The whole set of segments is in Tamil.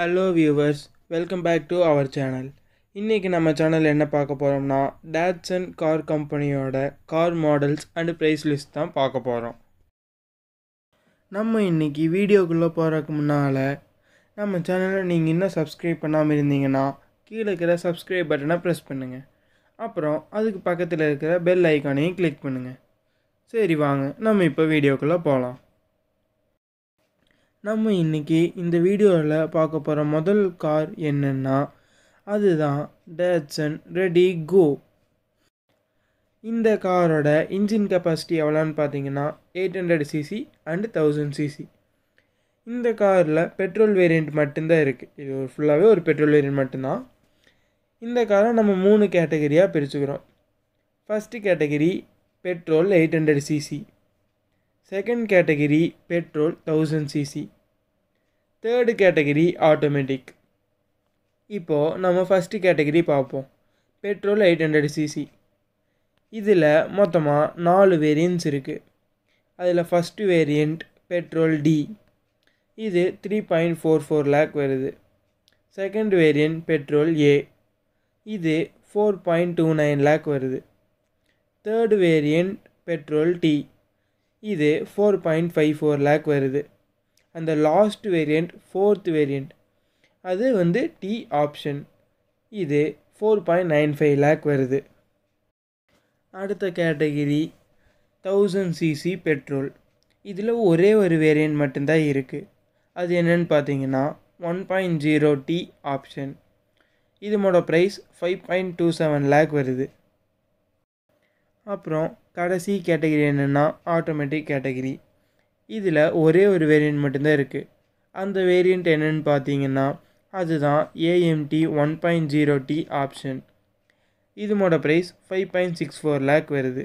Hello viewers welcome back to our channel இன்றைக்கி நம்ம சேனல் என்ன பார்க்க போகிறோம்னா டேட்சன் கார் கம்பெனியோட car models and price list தான் பார்க்க போகிறோம் நம்ம இன்றைக்கி வீடியோக்குள்ளே போகிறதுக்கு முன்னால் நம்ம சேனலை நீங்கள் இன்னும் சப்ஸ்கிரைப் பண்ணாமல் இருந்தீங்கன்னா கீழே இருக்கிற சப்ஸ்கிரைப் பட்டனை ப்ரெஸ் பண்ணுங்கள் அப்புறம் அதுக்கு பக்கத்தில் இருக்கிற பெல் ஐக்கானையும் கிளிக் பண்ணுங்கள் சரி வாங்க நம்ம இப்போ வீடியோக்குள்ளே போகலாம் நம்ம இன்றைக்கி இந்த வீடியோவில் பார்க்க போகிற முதல் கார் என்னென்னா அதுதான் டேட்சன் ரெடி கோ இந்த காரோட இன்ஜின் கெப்பாசிட்டி எவ்வளோன்னு பார்த்தீங்கன்னா eight hundred CC and thousand CC இந்த காரில் பெட்ரோல் வேரியண்ட் மட்டும்தான் இருக்குது இது ஒரு ஃபுல்லாகவே ஒரு பெட்ரோல் வேரியண்ட் மட்டும்தான் இந்த காரை நம்ம மூணு கேட்டகரியாக பிரிச்சுக்கிறோம் first category petrol eight hundred CC second category petrol thousand CC third category automatic இப்போது நம்ம ஃபஸ்ட்டு கேட்டகிரி பார்ப்போம் பெட்ரோல் எயிட் ஹண்ட்ரட் சிசி இதில் மொத்தமாக நாலு வேரியன்ட்ஸ் இருக்குது அதில் ஃபஸ்ட்டு வேரியண்ட் பெட்ரோல் டி இது three point four four lakh வருது செகண்ட் வேரியண்ட் பெட்ரோல் ஏ இது four point two nine lakh வருது தேர்டு வேரியண்ட் பெட்ரோல் டி இது four point five four lakh வருது அந்த லாஸ்ட் வேரியண்ட் ஃபோர்த் வேரியண்ட் அது வந்து டி ஆப்ஷன் இது four point nine five lakh வருது அடுத்த கேட்டகிரி தௌசண்ட் சிசி பெட்ரோல் இதில் ஒரே ஒரு வேரியண்ட் மட்டும்தான் இருக்குது அது என்னென்னு பார்த்தீங்கன்னா one point zero T option இதனோட price five point two seven lakh வருது அப்புறம் கடைசி கேட்டகிரி என்னென்னா ஆட்டோமேட்டிக் கேட்டகிரி இதில் ஒரே ஒரு வேரியண்ட் மட்டும்தான் இருக்குது அந்த வேரியண்ட் என்னென்னு பார்த்தீங்கன்னா அதுதான் AMT one point zero T option இதுமோட price five point six four lakh வருது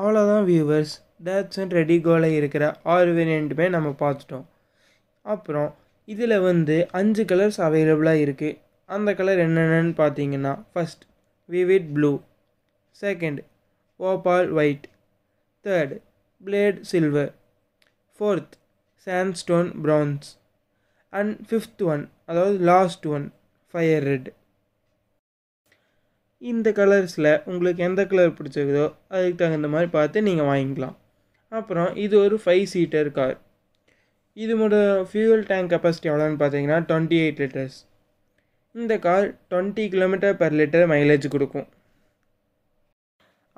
அவ்வளோதான் வியூவர்ஸ் டேட்ஸ் அண்ட் ரெடி கோல இருக்கிற ஆறு வேரியண்ட்டுமே நம்ம பார்த்துட்டோம் அப்புறம் இதில் வந்து அஞ்சு கலர்ஸ் அவைலபிளாக இருக்குது அந்த கலர் என்னென்னு பார்த்தீங்கன்னா first vivid blue second opal white. Third, blade silver. Fourth, sandstone bronze. And fifth one, அதாவது லாஸ்ட் ஒன் ஃபயர் ரெட் இந்த கலர்ஸில் உங்களுக்கு எந்த கலர் பிடிச்சிருக்குதோ அதுக்கு தகுந்த மாதிரி பார்த்து நீங்கள் வாங்கிக்கலாம் அப்புறம் இது ஒரு ஃபைவ் சீட்டர் கார் இதோட ஃபியூவல் டேங்க் கெப்பாசிட்டி எவ்வளோன்னு பார்த்தீங்கன்னா டுவெண்ட்டி எயிட் லிட்டர்ஸ் இந்த car twenty kilometre per litre mileage கொடுக்கும்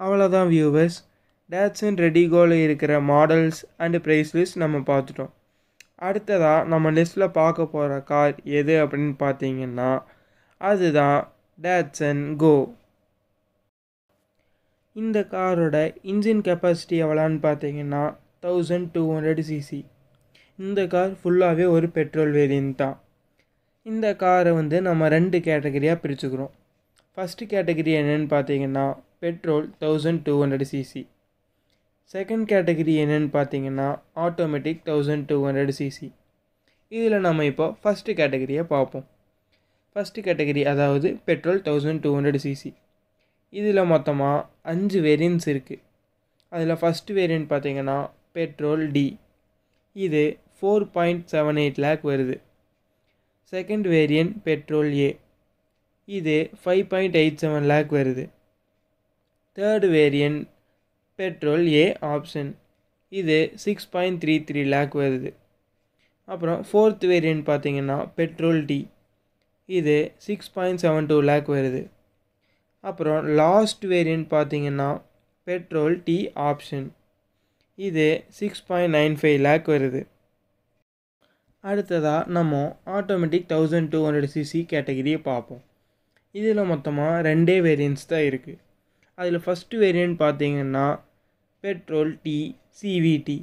அவ்வளோதான் வியூவர்ஸ் டேட்சன் ரெடிகோவில் இருக்கிற மாடல்ஸ் அண்டு ப்ரைஸ் லிஸ்ட் நம்ம பார்த்துட்டோம் அடுத்ததாக நம்ம லிஸ்ட்டில் பார்க்க போகிற கார் எது அப்படின்னு பார்த்தீங்கன்னா அதுதான் டேட்ஸன் கோ இந்த காரோட இன்ஜின் கெப்பாசிட்டி எவ்வளோன்னு பார்த்தீங்கன்னா தௌசண்ட் டூ ஹண்ட்ரட் சிசி இந்த கார் ஃபுல்லாகவே ஒரு பெட்ரோல் வேரியன்ட் தான் இந்த காரை வந்து நம்ம ரெண்டு கேட்டகரியாக பிரிச்சுக்கிறோம் ஃபஸ்ட்டு கேட்டகரி என்னென்னு பார்த்தீங்கன்னா petrol thousand two hundred CC second category என்னென்னு பார்த்தீங்கன்னா automatic thousand two hundred CC இதில் நம்ம இப்போ ஃபஸ்ட்டு கேட்டகரியை பார்ப்போம் ஃபஸ்ட்டு கேட்டகரி அதாவது petrol thousand two hundred CC இதில் மொத்தமாக அஞ்சு வேரியன்ட்ஸ் இருக்குது அதில் ஃபஸ்ட்டு வேரியன்ட் பார்த்திங்கன்னா பெட்ரோல் டி இது four point seven eight lakh வருது செகண்ட் வேரியன்ட் பெட்ரோல் ஏ இது five point eight seven lakh வருது third variant petrol A option இது six point three three lakh வருது அப்புறம் ஃபோர்த் வேரியன்ட் பார்த்திங்கன்னா பெட்ரோல் டி இது six point seven two lakh வருது அப்புறம் லாஸ்ட் வேரியன்ட் பார்த்தீங்கன்னா பெட்ரோல் டி ஆப்ஷன் இது six point nine five lakh வருது அடுத்ததாக நம்ம automatic thousand two hundred CC கேட்டகிரியை பார்ப்போம் இதில் மொத்தமாக ரெண்டே வேரியன்ட்ஸ் தான் இருக்குது அதில் ஃபஸ்ட்டு வேரியண்ட் பார்த்திங்கன்னா பெட்ரோல் டி சிவிடி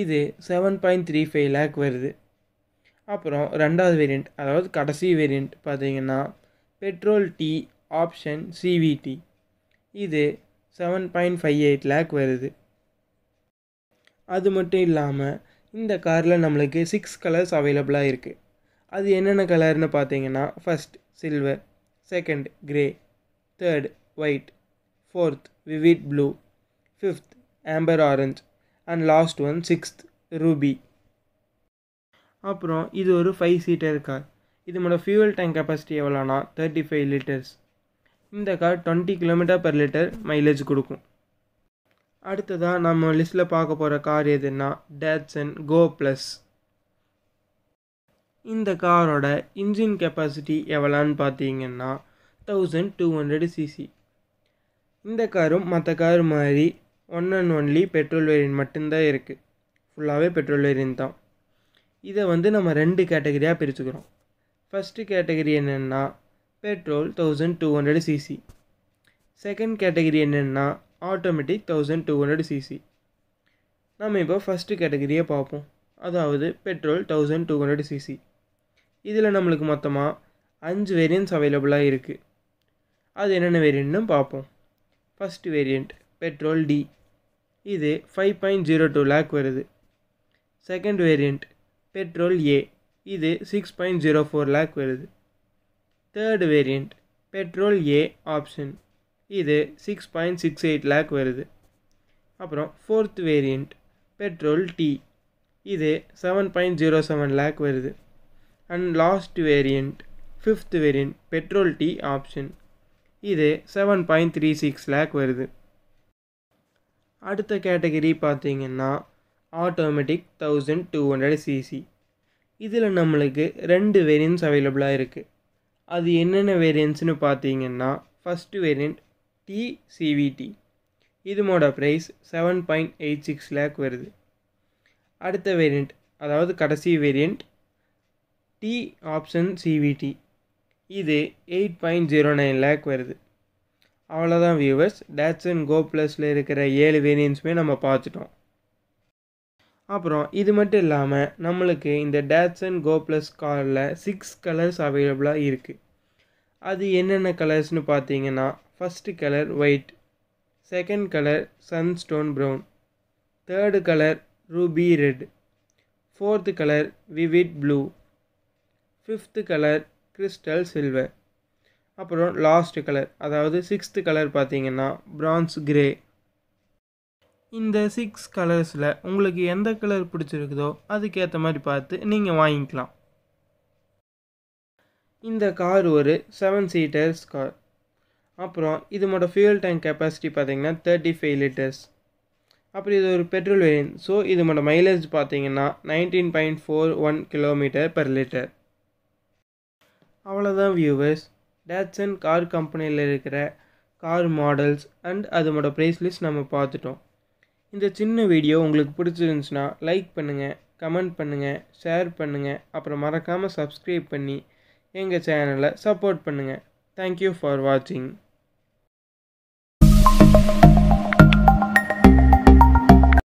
இது seven point three five lakh வருது அப்புறம் ரெண்டாவது வேரியண்ட் அதாவது கடைசி வேரியண்ட் பார்த்திங்கன்னா பெட்ரோல் டி ஆப்ஷன் சிவிடி இது seven point five eight lakh வருது அது மட்டும் இல்லாமல் இந்த காரில் நம்மளுக்கு சிக்ஸ் கலர்ஸ் அவைலபிளாக இருக்குது அது என்னென்ன கலர்னு பார்த்தீங்கன்னா first silver second grey, third white fourth vivid blue fifth amber orange and last one sixth ruby அப்புறம் இது ஒரு ஃபைவ் சீட்டர் கார் இதனோட ஃபியூவல் டேங்க் கெப்பாசிட்டி எவ்வளோனா தேர்ட்டி ஃபைவ் லிட்டர்ஸ் இந்த car twenty kilometre per litre mileage கொடுக்கும் அடுத்ததாக நம்ம லிஸ்ட்டில் பார்க்க போகிற கார் எதுன்னா டேட்சன் கோ ப்ளஸ் இந்த காரோட இன்ஜின் கெப்பாசிட்டி எவ்வளோன்னு பார்த்தீங்கன்னா தௌசண்ட் டூ ஹண்ட்ரட் சிசி இந்த காரும் மற்ற கார் மாதிரி one and only petrol variant மட்டும்தான் இருக்குது ஃபுல்லாகவே பெட்ரோல் வேரியன் தான் இதை வந்து நம்ம ரெண்டு கேட்டகரியாக பிரிச்சுக்கிறோம் ஃபஸ்ட்டு கேட்டகரி என்னென்னா petrol thousand two hundred CC second category என்னென்னா automatic thousand two hundred CC நம்ம இப்போ ஃபஸ்ட்டு கேட்டகரியை பார்ப்போம் அதாவது petrol thousand two hundred CC இதில் நம்மளுக்கு மொத்தமாக அஞ்சு வேரியன்ட்ஸ் அவைலபிளாக இருக்குது அது என்னென்ன வேரியன்ட்னு பார்ப்போம் ஃபஸ்ட்டு வேரியண்ட் பெட்ரோல் டி இது five point zero two lakh வருது செகண்ட் வேரியண்ட் பெட்ரோல் ஏ இது six point zero four lakh வருது third variant petrol A option இது six point six eight lakh வருது அப்புறம் ஃபோர்த் வேரியண்ட் பெட்ரோல் டி இது seven point zero seven lakh வருது and last variant fifth variant petrol T option இது seven point three six lakh வருது அடுத்த கேட்டகரி பார்த்தீங்கன்னா automatic thousand two hundred CC இதில் நம்மளுக்கு ரெண்டு வேரியன்ஸ் அவைலபிளாக இருக்குது அது என்னென்ன வேரியன்ஸ்னு பார்த்தீங்கன்னா ஃபஸ்ட்டு வேரியண்ட் சிவிடி இதுமோட price seven point eight six lakh வருது அடுத்த வேரியண்ட் அதாவது கடைசி வேரியண்ட் டி ஆப்ஷன் சிவிடி இது eight point zero nine lakh வருது அவ்வளோதான் வியூவர்ஸ் டேட்ஸ் அண்ட் கோ ப்ளஸில் இருக்கிற ஏழு வேரியன்ஸுமே நம்ம பார்த்துட்டோம் அப்புறம் இது மட்டும் இல்லாமல் நம்மளுக்கு இந்த டேட்ஸ் அண்ட் கோ ப்ளஸ் காரில் சிக்ஸ் கலர்ஸ் அவைலபிளாக இருக்குது அது என்னென்ன கலர்ஸ்னு பார்த்தீங்கன்னா first colour white second colour sunstone brown third colour ruby red fourth colour vivid blue fifth colour crystal silver அப்புறம் லாஸ்ட் கலர் அதாவது சிக்ஸ்த்து கலர் பார்த்தீங்கன்னா பிரான்ஸ் கிரே இந்த சிக்ஸ் கலர்ஸில் உங்களுக்கு எந்த கலர் பிடிச்சிருக்குதோ அதுக்கேற்ற மாதிரி பார்த்து நீங்கள் வாங்கிக்கலாம் இந்த கார் ஒரு செவன் சீட்டர்ஸ் கார் அப்புறம் இதனோட ஃபியூல் டேங்க் கெப்பாசிட்டி பார்த்திங்கன்னா தேர்ட்டி ஃபைவ் லிட்டர்ஸ் அப்புறம் இது ஒரு பெட்ரோல் வேரியன் ஸோ இதோட மைலேஜ் பார்த்தீங்கன்னா nineteen point four one kilometre per litre அவ்வளோதான் வியூவர்ஸ் டேட்சன் கார் கம்பெனியில் இருக்கிற கார் மாடல்ஸ் அண்ட் அதனோட ப்ரைஸ் லிஸ்ட் நம்ம பார்த்துட்டோம் இந்த சின்ன வீடியோ உங்களுக்கு பிடிச்சிருந்துச்சுன்னா லைக் பண்ணுங்கள் கமெண்ட் பண்ணுங்கள் ஷேர் பண்ணுங்கள் அப்புறம் மறக்காமல் சப்ஸ்கிரைப் பண்ணி எங்கள் சேனலை சப்போர்ட் பண்ணுங்கள் தேங்க்யூ ஃபார் வாட்சிங்